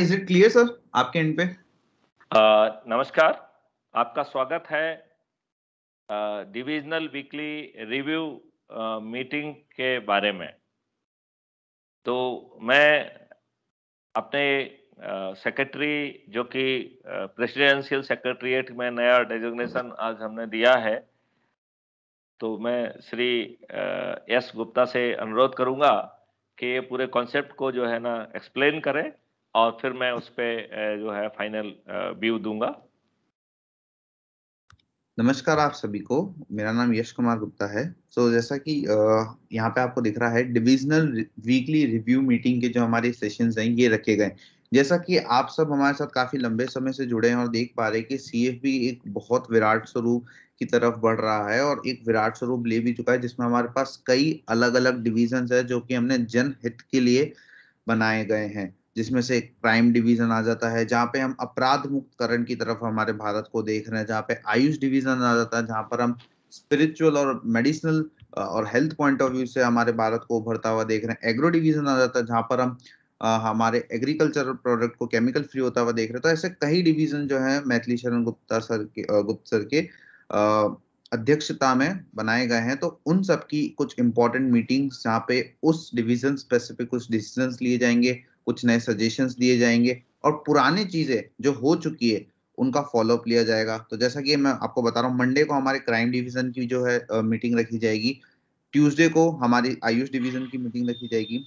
is it clear sir आपके end पे uh, नमस्कार आपका स्वागत है डिविजनल वीकली रिव्यू मीटिंग के बारे में तो मैं अपने सेक्रेटरी जो कि प्रेसिडेंशियल सेक्रेटरीट में नया डेजिग्नेशन आज हमने दिया है तो मैं श्री एस गुप्ता से अनुरोध करूंगा कि ये पूरे कॉन्सेप्ट को जो है ना एक्सप्लेन करें और फिर मैं उस पर जो है फाइनल व्यू दूंगा नमस्कार आप सभी को मेरा नाम यश कुमार गुप्ता है सो so, जैसा कि यहाँ पे आपको दिख रहा है डिविजनल वीकली रिव्यू मीटिंग के जो हमारे सेशन हैं ये रखे गए जैसा कि आप सब हमारे साथ काफी लंबे समय से जुड़े हैं और देख पा रहे हैं कि सी एक बहुत विराट स्वरूप की तरफ बढ़ रहा है और एक विराट स्वरूप ले भी चुका है जिसमें हमारे पास कई अलग अलग डिविजन है जो कि हमने जनहित के लिए बनाए गए हैं जिसमें से क्राइम डिवीजन आ जाता है जहाँ पे हम अपराध मुक्तकरण की तरफ हमारे भारत को देख रहे हैं जहाँ पे आयुष डिवीजन आ जाता है जहाँ पर हम स्पिरिचुअल और मेडिसिनल और हेल्थ पॉइंट ऑफ व्यू से हमारे भारत को उभरता हुआ देख रहे हैं एग्रो डिवीजन आ जाता है जहाँ पर हम हमारे एग्रीकल्चर प्रोडक्ट को केमिकल फ्री होता हुआ देख रहे हैं तो ऐसे कई डिवीजन जो है मैथिली शरण गुप्ता सर के गुप्त सर के अध्यक्षता में बनाए गए हैं तो उन सब की कुछ इंपॉर्टेंट मीटिंग्स जहाँ पे उस डिवीजन स्पेसिफिक कुछ डिसीजन लिए जाएंगे कुछ नए सजेशन दिए जाएंगे और पुराने चीजें जो हो चुकी है उनका फॉलोअप लिया जाएगा तो जैसा कि मैं आपको बता रहा हूँ मंडे को हमारे क्राइम डिवीजन की जो है मीटिंग रखी जाएगी ट्यूसडे को हमारी आयुष डिवीजन की मीटिंग रखी जाएगी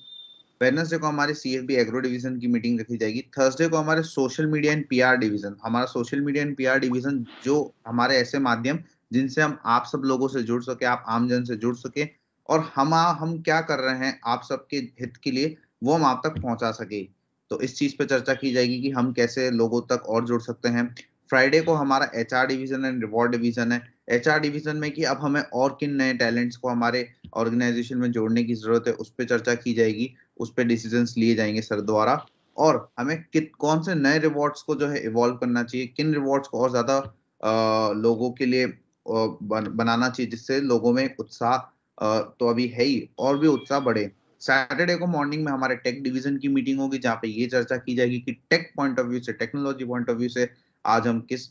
वेडनेसडे को हमारे C F B agro division की मीटिंग रखी जाएगी थर्सडे को हमारे social media and P R division हमारा social media and P R division जो हमारे ऐसे माध्यम जिनसे हम आप सब लोगों से जुड़ सके आप आमजन से जुड़ सके और हम हम क्या कर रहे हैं आप सबके हित के लिए वो हम आप तक पहुंचा सके तो इस चीज पे चर्चा की जाएगी कि हम कैसे लोगों तक और जुड़ सकते हैं फ्राइडे को हमारा H division and reward division है एच डिवीजन में कि अब हमें और किन नए टैलेंट्स को हमारे ऑर्गेनाइजेशन में जोड़ने की जरूरत है उस पर चर्चा की जाएगी उस पर डिसीजन लिए जाएंगे सर द्वारा और हमें कित कौन से नए रिवॉर्ड्स को जो है इवॉल्व करना चाहिए किन रिवॉर्ड्स को और ज्यादा लोगों के लिए बनाना चाहिए जिससे लोगों में उत्साह तो अभी है ही और भी उत्साह बढ़े सैटरडे को मॉर्निंग में हमारे टेक डिवीजन की मीटिंग होगी जहाँ पे ये चर्चा की जाएगी कि टेक पॉइंट ऑफ व्यू से टेक्नोलॉजी पॉइंट ऑफ व्यू से आज हम किस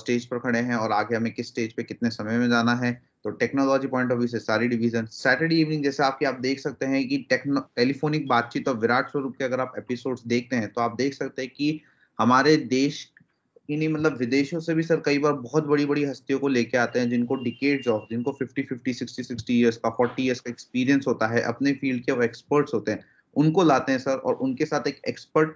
स्टेज uh, पर खड़े हैं और आगे हमें किस स्टेज पे कितने समय में जाना है तो टेक्नोलॉजी पॉइंट ऑफ व्यू से सारी डिवीजन सैटरडे इवनिंग जैसे आपकी आप देख सकते हैं कि टेक्नो टेलीफोनिक बातचीत और विराट स्वरूप के अगर आप एपिसोड्स देखते हैं तो आप देख सकते हैं कि हमारे देश इन्हीं मतलब विदेशों से भी सर कई बार बहुत बड़ी बड़ी हस्तियों को लेके आते हैं जिनको डिकेट्स ऑफ जिनको 50 50 60 60 इयर्स का 40 इयर्स का एक्सपीरियंस होता है अपने फील्ड के वो एक्सपर्ट्स होते हैं उनको लाते हैं सर और उनके साथ एक एक्सपर्ट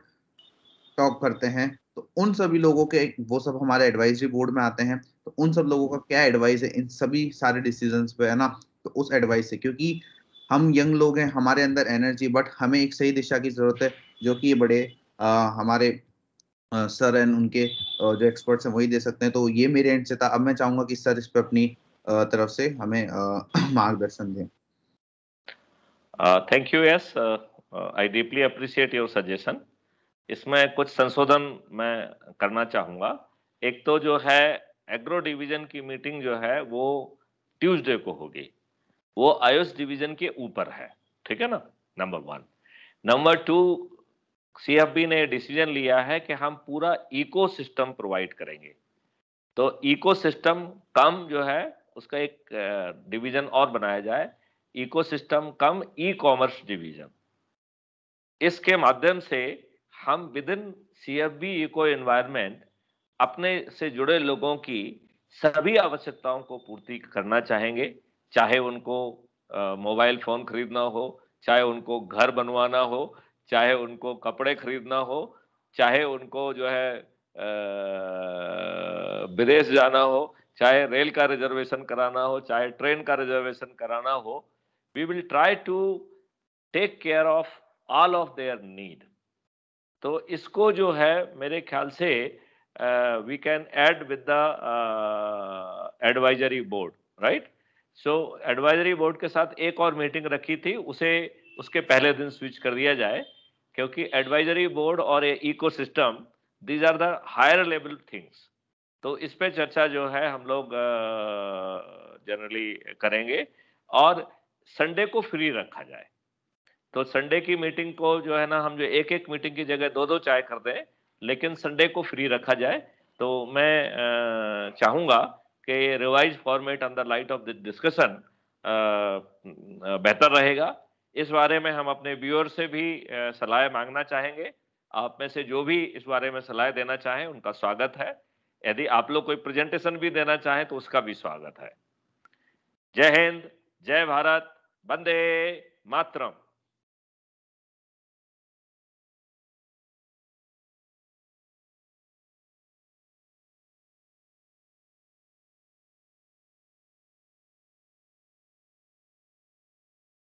टॉक करते हैं तो उन सभी लोगों के वो सब हमारे एडवाइजरी बोर्ड में आते हैं तो उन सब लोगों का क्या एडवाइस है इन सभी सारे डिसीजन पे है ना तो उस एडवाइस से क्योंकि हम यंग लोग हैं हमारे अंदर एनर्जी बट हमें एक सही दिशा की जरूरत है जो कि ये बड़े आ, हमारे सर एंड उनके जो एक्सपर्ट्स हैं वही दे सकते हैं तो ये मेरे एंड से था अब मैं चाहूंगा कि सर इस पर अपनी तरफ से हमें मार्गदर्शन दें thank you yes I deeply appreciate your suggestion इसमें कुछ संशोधन मैं करना चाहूंगा एक तो जो है एग्रो डिवीजन की मीटिंग जो है वो ट्यूसडे को होगी वो आयुष डिवीजन के ऊपर है ठीक है ना number one number two CFB ने डिसीजन लिया है कि हम पूरा इकोसिस्टम प्रोवाइड करेंगे तो इकोसिस्टम कम जो है उसका एक डिवीजन और बनाया जाए ecosystem cum e commerce division इसके माध्यम से हम within C F B eco environment अपने से जुड़े लोगों की सभी आवश्यकताओं को पूर्ति करना चाहेंगे चाहे उनको मोबाइल फोन खरीदना हो चाहे उनको घर बनवाना हो चाहे उनको कपड़े खरीदना हो चाहे उनको जो है विदेश जाना हो चाहे रेल का रिजर्वेशन कराना हो चाहे ट्रेन का रिजर्वेशन कराना हो we will try to take care of all of their need तो इसको जो है मेरे ख्याल से we can add with the advisory board right so advisory board के साथ एक और मीटिंग रखी थी उसे उसके पहले दिन स्विच कर दिया जाए क्योंकि एडवाइजरी बोर्ड और ecosystem these are the higher level things तो इस पे चर्चा जो है हम लोग जनरली करेंगे और संडे को फ्री रखा जाए तो संडे की मीटिंग को जो है ना हम जो एक एक मीटिंग की जगह दो दो चाय कर दें लेकिन संडे को फ्री रखा जाए तो मैं चाहूँगा कि revise format on the light of the discussion बेहतर रहेगा इस बारे में हम अपने व्यूअर से भी सलाह मांगना चाहेंगे आप में से जो भी इस बारे में सलाह देना चाहें उनका स्वागत है यदि आप लोग कोई प्रेजेंटेशन भी देना चाहें तो उसका भी स्वागत है जय हिंद जय भारत वंदे मातरम